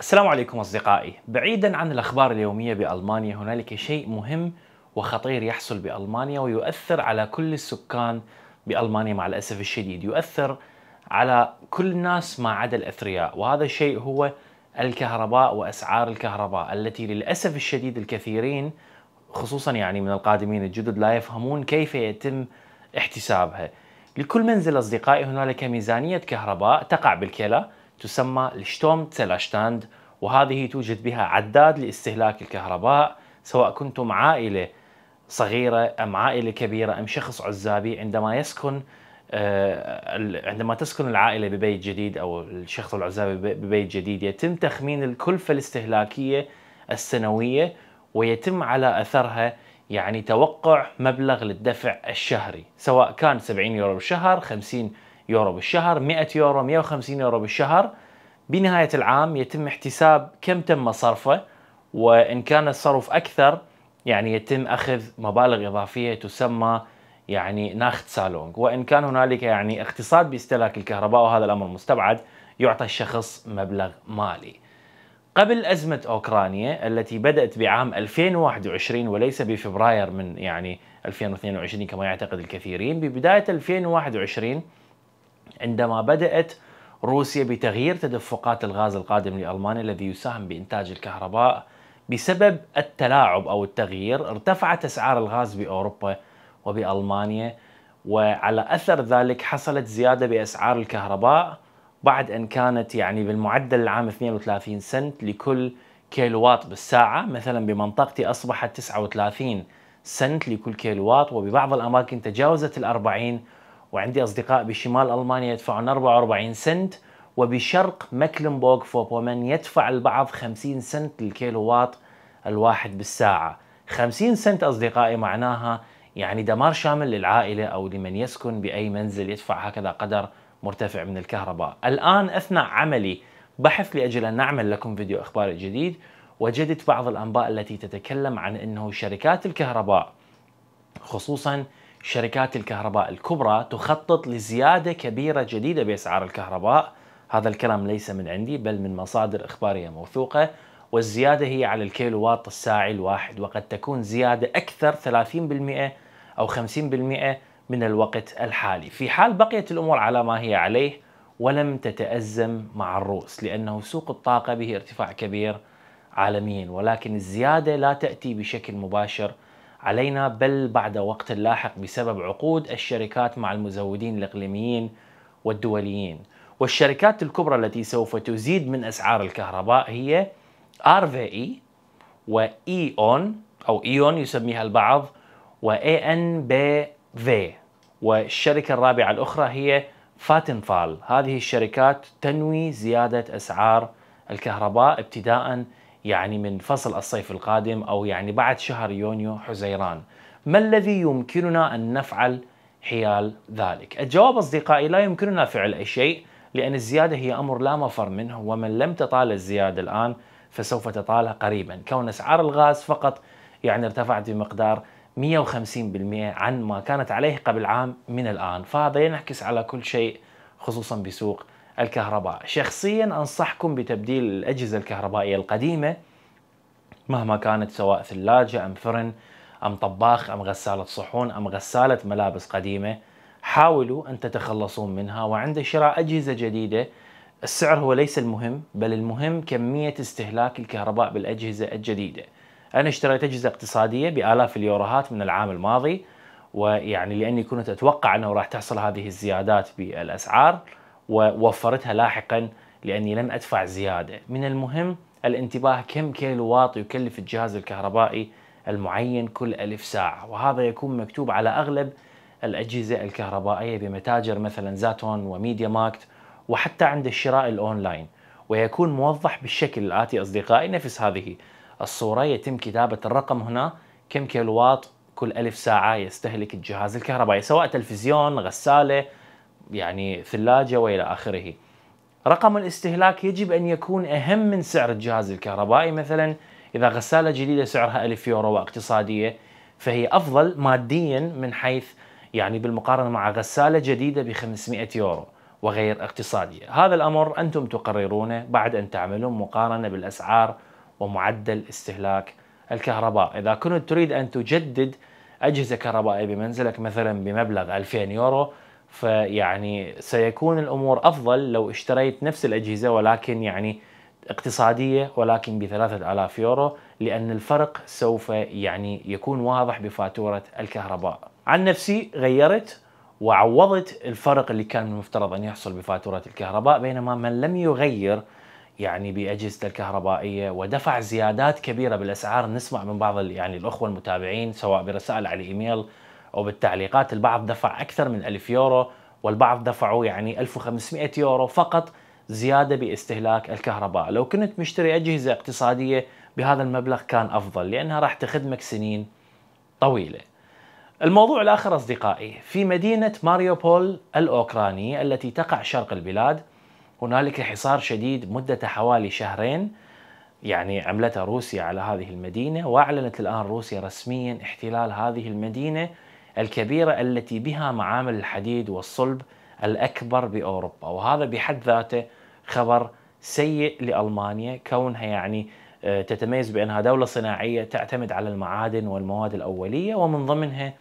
السلام عليكم اصدقائي، بعيدا عن الاخبار اليوميه بالمانيا هنالك شيء مهم وخطير يحصل بالمانيا ويؤثر على كل السكان بالمانيا مع الاسف الشديد، يؤثر على كل الناس ما عدا الاثرياء، وهذا الشيء هو الكهرباء واسعار الكهرباء التي للاسف الشديد الكثيرين خصوصا يعني من القادمين الجدد لا يفهمون كيف يتم احتسابها. لكل منزل اصدقائي هنالك ميزانيه كهرباء تقع بالكلا تسمى الشتوم تسلاشتاند وهذه توجد بها عداد لاستهلاك الكهرباء سواء كنتم عائلة صغيرة أم عائلة كبيرة أم شخص عزابي عندما يسكن آه، عندما تسكن العائلة ببيت جديد أو الشخص العزابي ببيت جديد يتم تخمين الكلفة الاستهلاكية السنوية ويتم على أثرها يعني توقع مبلغ للدفع الشهري سواء كان 70 يورو بالشهر 50 يورو بالشهر 100 يورو 150 يورو بالشهر بنهاية العام يتم احتساب كم تم صرفه وإن كان الصرف أكثر يعني يتم أخذ مبالغ إضافية تسمى يعني ناخت سالونج وإن كان هنالك يعني اقتصاد باستهلاك الكهرباء وهذا الأمر مستبعد يعطى الشخص مبلغ مالي قبل أزمة أوكرانيا التي بدأت بعام 2021 وليس بفبراير من يعني 2022 كما يعتقد الكثيرين ببداية 2021 عندما بدأت روسيا بتغيير تدفقات الغاز القادم لألمانيا الذي يساهم بإنتاج الكهرباء بسبب التلاعب أو التغيير ارتفعت أسعار الغاز بأوروبا وبألمانيا وعلى أثر ذلك حصلت زيادة بأسعار الكهرباء بعد أن كانت يعني بالمعدل العام 32 سنت لكل كيلوات بالساعة مثلا بمنطقتي أصبحت 39 سنت لكل كيلوات وببعض الأماكن تجاوزت الأربعين وعندي أصدقاء بشمال ألمانيا يدفعون 44 سنت وبشرق مكلنبورغ فوبومن يدفع البعض 50 سنت للكيلو واط الواحد بالساعة 50 سنت أصدقائي معناها يعني دمار شامل للعائلة أو لمن يسكن بأي منزل يدفع هكذا قدر مرتفع من الكهرباء الآن أثناء عملي بحث لأجل أن نعمل لكم فيديو إخباري جديد وجدت بعض الأنباء التي تتكلم عن أنه شركات الكهرباء خصوصا شركات الكهرباء الكبرى تخطط لزيادة كبيرة جديدة بأسعار الكهرباء هذا الكلام ليس من عندي بل من مصادر إخبارية موثوقة والزيادة هي على الكيلو واط الساعي الواحد وقد تكون زيادة أكثر 30% أو 50% من الوقت الحالي في حال بقيت الأمور على ما هي عليه ولم تتأزم مع الروس لأنه سوق الطاقة به ارتفاع كبير عالميا ولكن الزيادة لا تأتي بشكل مباشر علينا بل بعد وقت لاحق بسبب عقود الشركات مع المزودين الاقليميين والدوليين والشركات الكبرى التي سوف تزيد من اسعار الكهرباء هي RVE وإيون او ايون يسميها البعض و في والشركه الرابعه الاخرى هي فاتنفال هذه الشركات تنوي زياده اسعار الكهرباء ابتداء يعني من فصل الصيف القادم أو يعني بعد شهر يونيو حزيران ما الذي يمكننا أن نفعل حيال ذلك الجواب أصدقائي لا يمكننا فعل أي شيء لأن الزيادة هي أمر لا مفر منه ومن لم تطال الزيادة الآن فسوف تطالها قريبا كون أسعار الغاز فقط يعني ارتفعت بمقدار 150% عن ما كانت عليه قبل عام من الآن فهذا ينعكس على كل شيء خصوصا بسوق الكهرباء شخصيا أنصحكم بتبديل الأجهزة الكهربائية القديمة مهما كانت سواء ثلاجة أم فرن أم طباخ أم غسالة صحون أم غسالة ملابس قديمة حاولوا أن تتخلصون منها وعند شراء أجهزة جديدة السعر هو ليس المهم بل المهم كمية استهلاك الكهرباء بالأجهزة الجديدة أنا اشتريت أجهزة اقتصادية بآلاف اليوروهات من العام الماضي ويعني لأني كنت أتوقع أنه راح تحصل هذه الزيادات بالأسعار ووفرتها لاحقا لأني لم أدفع زيادة من المهم الانتباه كم كيلو واط يكلف الجهاز الكهربائي المعين كل ألف ساعة وهذا يكون مكتوب على أغلب الأجهزة الكهربائية بمتاجر مثلا زاتون وميديا ماركت وحتى عند الشراء الأونلاين ويكون موضح بالشكل الآتي أصدقائي نفس هذه الصورة يتم كتابة الرقم هنا كم كيلو واط كل ألف ساعة يستهلك الجهاز الكهربائي سواء تلفزيون غسالة يعني ثلاجة وإلى آخره رقم الاستهلاك يجب أن يكون أهم من سعر الجهاز الكهربائي مثلا إذا غسالة جديدة سعرها 1000 يورو واقتصادية فهي أفضل ماديا من حيث يعني بالمقارنة مع غسالة جديدة ب 500 يورو وغير اقتصادية هذا الأمر أنتم تقررونه بعد أن تعملون مقارنة بالأسعار ومعدل استهلاك الكهرباء إذا كنت تريد أن تجدد أجهزة كهربائية بمنزلك مثلا بمبلغ 2000 يورو فيعني سيكون الامور افضل لو اشتريت نفس الاجهزه ولكن يعني اقتصاديه ولكن ب 3000 يورو لان الفرق سوف يعني يكون واضح بفاتوره الكهرباء. عن نفسي غيرت وعوضت الفرق اللي كان المفترض ان يحصل بفاتوره الكهرباء بينما من لم يغير يعني باجهزته الكهربائيه ودفع زيادات كبيره بالاسعار نسمع من بعض يعني الاخوه المتابعين سواء برسائل على الايميل وبالتعليقات البعض دفع أكثر من 1000 يورو والبعض دفعوا يعني 1500 يورو فقط زيادة باستهلاك الكهرباء لو كنت مشتري أجهزة اقتصادية بهذا المبلغ كان أفضل لأنها راح تخدمك سنين طويلة الموضوع الآخر أصدقائي في مدينة ماريوبول الأوكرانية التي تقع شرق البلاد هنالك حصار شديد مدة حوالي شهرين يعني عملتها روسيا على هذه المدينة وأعلنت الآن روسيا رسميا احتلال هذه المدينة الكبيرة التي بها معامل الحديد والصلب الأكبر بأوروبا وهذا بحد ذاته خبر سيء لألمانيا كونها يعني آه، تتميز بأنها دولة صناعية تعتمد على المعادن والمواد الأولية ومن ضمنها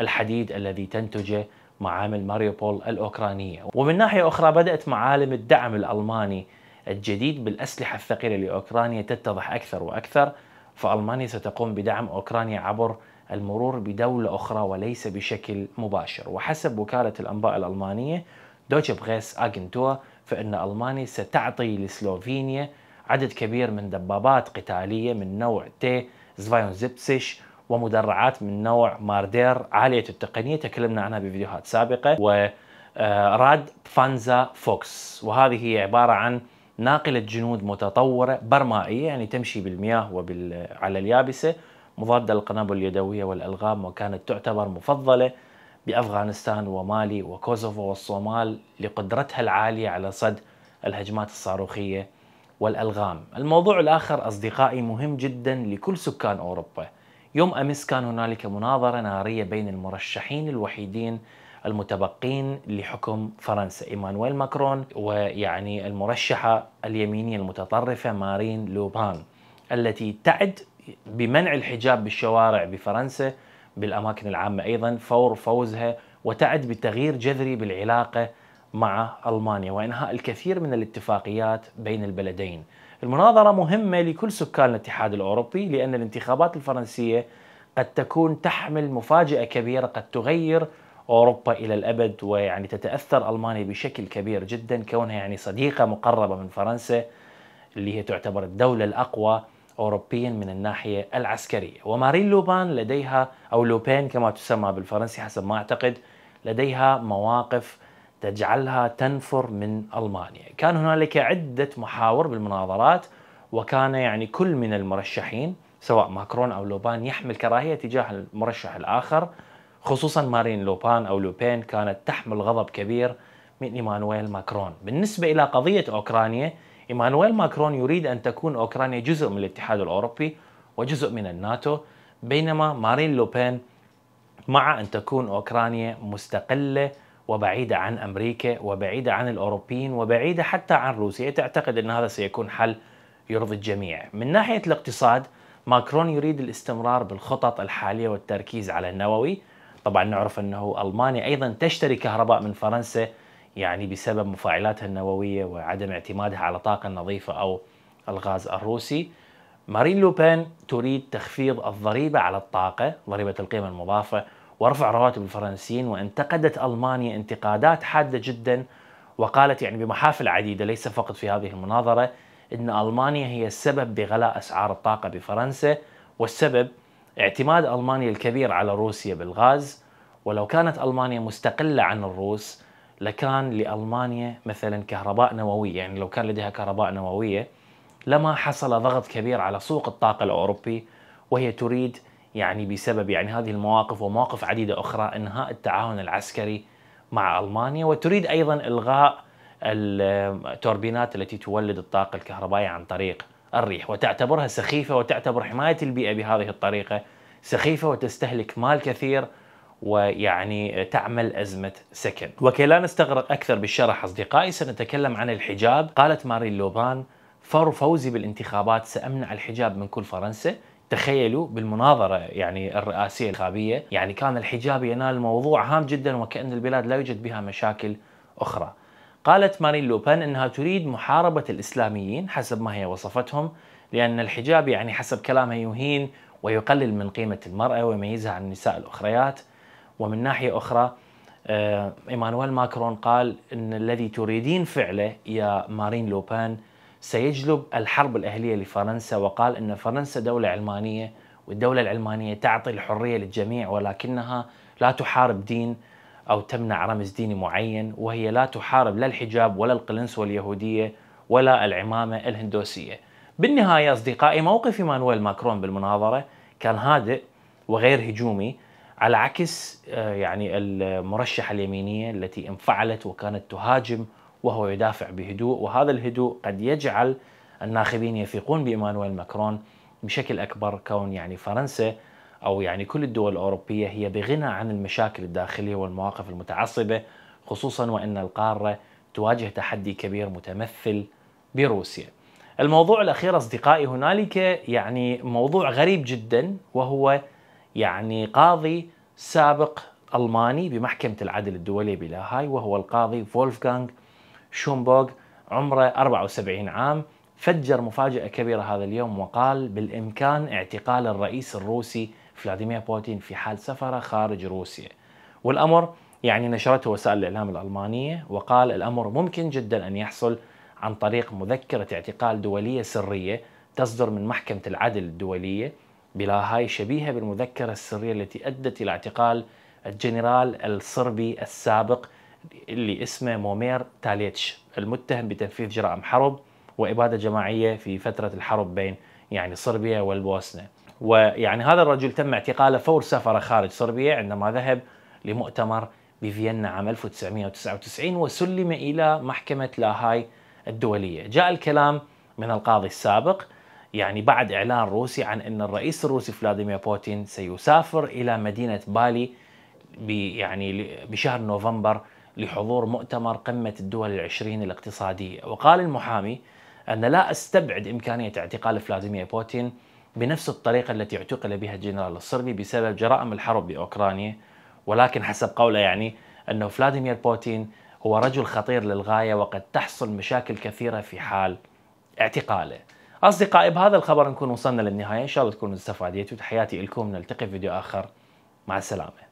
الحديد الذي تنتجه معامل ماريوبول الأوكرانية ومن ناحية أخرى بدأت معالم الدعم الألماني الجديد بالأسلحة الثقيلة لأوكرانيا تتضح أكثر وأكثر فألمانيا ستقوم بدعم أوكرانيا عبر المرور بدولة أخرى وليس بشكل مباشر وحسب وكالة الأنباء الألمانية دوتش بغيس أجنتور فإن ألمانيا ستعطي لسلوفينيا عدد كبير من دبابات قتالية من نوع تي زفايون زبسش ومدرعات من نوع ماردير عالية التقنية تكلمنا عنها بفيديوهات سابقة وراد آه، فانزا فوكس وهذه هي عبارة عن ناقلة جنود متطورة برمائية يعني تمشي بالمياه وعلى اليابسة مضادة للقنابل اليدوية والألغام وكانت تعتبر مفضلة بأفغانستان ومالي وكوسوفو والصومال لقدرتها العالية على صد الهجمات الصاروخية والألغام الموضوع الآخر أصدقائي مهم جدا لكل سكان أوروبا يوم أمس كان هنالك مناظرة نارية بين المرشحين الوحيدين المتبقين لحكم فرنسا إيمانويل ماكرون ويعني المرشحة اليمينية المتطرفة مارين لوبان التي تعد بمنع الحجاب بالشوارع بفرنسا بالاماكن العامه ايضا فور فوزها وتعد بتغيير جذري بالعلاقه مع المانيا وانهاء الكثير من الاتفاقيات بين البلدين. المناظره مهمه لكل سكان الاتحاد الاوروبي لان الانتخابات الفرنسيه قد تكون تحمل مفاجاه كبيره قد تغير اوروبا الى الابد ويعني تتاثر المانيا بشكل كبير جدا كونها يعني صديقه مقربه من فرنسا اللي هي تعتبر الدوله الاقوى أوروبيا من الناحية العسكرية ومارين لوبان لديها أو لوبين كما تسمى بالفرنسي حسب ما أعتقد لديها مواقف تجعلها تنفر من ألمانيا كان هنالك عدة محاور بالمناظرات وكان يعني كل من المرشحين سواء ماكرون أو لوبان يحمل كراهية تجاه المرشح الآخر خصوصا مارين لوبان أو لوبين كانت تحمل غضب كبير من إيمانويل ماكرون بالنسبة إلى قضية أوكرانيا إيمانويل ماكرون يريد أن تكون أوكرانيا جزء من الاتحاد الأوروبي وجزء من الناتو بينما مارين لوبين مع أن تكون أوكرانيا مستقلة وبعيدة عن أمريكا وبعيدة عن الأوروبيين وبعيدة حتى عن روسيا تعتقد أن هذا سيكون حل يرضي الجميع من ناحية الاقتصاد ماكرون يريد الاستمرار بالخطط الحالية والتركيز على النووي طبعا نعرف أنه ألمانيا أيضا تشتري كهرباء من فرنسا يعني بسبب مفاعلاتها النووية وعدم اعتمادها على طاقة نظيفة أو الغاز الروسي مارين لوبين تريد تخفيض الضريبة على الطاقة ضريبة القيمة المضافة ورفع رواتب الفرنسيين وانتقدت ألمانيا انتقادات حادة جدا وقالت يعني بمحافل عديدة ليس فقط في هذه المناظرة أن ألمانيا هي السبب بغلاء أسعار الطاقة بفرنسا والسبب اعتماد ألمانيا الكبير على روسيا بالغاز ولو كانت ألمانيا مستقلة عن الروس لكان لألمانيا مثلا كهرباء نووية يعني لو كان لديها كهرباء نووية لما حصل ضغط كبير على سوق الطاقة الأوروبي وهي تريد يعني بسبب يعني هذه المواقف ومواقف عديدة أخرى إنهاء التعاون العسكري مع ألمانيا وتريد أيضا إلغاء التوربينات التي تولد الطاقة الكهربائية عن طريق الريح وتعتبرها سخيفة وتعتبر حماية البيئة بهذه الطريقة سخيفة وتستهلك مال كثير ويعني تعمل أزمة سكن وكي لا نستغرق أكثر بالشرح أصدقائي سنتكلم عن الحجاب قالت ماري لوبان فور فوزي بالانتخابات سأمنع الحجاب من كل فرنسا تخيلوا بالمناظرة يعني الرئاسية الانتخابية يعني كان الحجاب ينال موضوع هام جدا وكأن البلاد لا يوجد بها مشاكل أخرى قالت مارين لوبان أنها تريد محاربة الإسلاميين حسب ما هي وصفتهم لأن الحجاب يعني حسب كلامها يهين ويقلل من قيمة المرأة ويميزها عن النساء الأخريات ومن ناحية أخرى آه، إيمانويل ماكرون قال أن الذي تريدين فعله يا مارين لوبان سيجلب الحرب الأهلية لفرنسا وقال أن فرنسا دولة علمانية والدولة العلمانية تعطي الحرية للجميع ولكنها لا تحارب دين أو تمنع رمز ديني معين وهي لا تحارب لا الحجاب ولا القلنسوة اليهودية ولا العمامة الهندوسية بالنهاية أصدقائي موقف إيمانويل ماكرون بالمناظرة كان هادئ وغير هجومي على عكس آه، يعني المرشحة اليمينية التي انفعلت وكانت تهاجم وهو يدافع بهدوء وهذا الهدوء قد يجعل الناخبين يثقون بإيمانويل ماكرون بشكل أكبر كون يعني فرنسا أو يعني كل الدول الأوروبية هي بغنى عن المشاكل الداخلية والمواقف المتعصبة خصوصا وأن القارة تواجه تحدي كبير متمثل بروسيا الموضوع الأخير أصدقائي هنالك يعني موضوع غريب جدا وهو يعني قاضي سابق ألماني بمحكمة العدل الدولية بلاهاي وهو القاضي فولفغانغ شومبوغ عمره 74 عام فجر مفاجأة كبيرة هذا اليوم وقال بالإمكان اعتقال الرئيس الروسي فلاديمير بوتين في حال سفره خارج روسيا والأمر يعني نشرته وسائل الإعلام الألمانية وقال الأمر ممكن جدا أن يحصل عن طريق مذكرة اعتقال دولية سرية تصدر من محكمة العدل الدولية بلاهاي شبيهة بالمذكرة السرية التي أدت إلى اعتقال الجنرال الصربي السابق اللي اسمه مومير تاليتش المتهم بتنفيذ جرائم حرب وإبادة جماعية في فترة الحرب بين يعني صربيا والبوسنة ويعني هذا الرجل تم اعتقاله فور سفره خارج صربيا عندما ذهب لمؤتمر بفيينا عام 1999 وسلم إلى محكمة لاهاي الدولية جاء الكلام من القاضي السابق يعني بعد إعلان روسي عن أن الرئيس الروسي فلاديمير بوتين سيسافر إلى مدينة بالي يعني بشهر نوفمبر لحضور مؤتمر قمة الدول العشرين الاقتصادية وقال المحامي أن لا أستبعد إمكانية اعتقال فلاديمير بوتين بنفس الطريقة التي اعتقل بها الجنرال الصربي بسبب جرائم الحرب بأوكرانيا ولكن حسب قوله يعني أنه فلاديمير بوتين هو رجل خطير للغاية وقد تحصل مشاكل كثيرة في حال اعتقاله أصدقائي بهذا الخبر نكون وصلنا للنهاية إن شاء الله تكونوا استفاديتوا تحياتي لكم نلتقي في فيديو آخر مع السلامة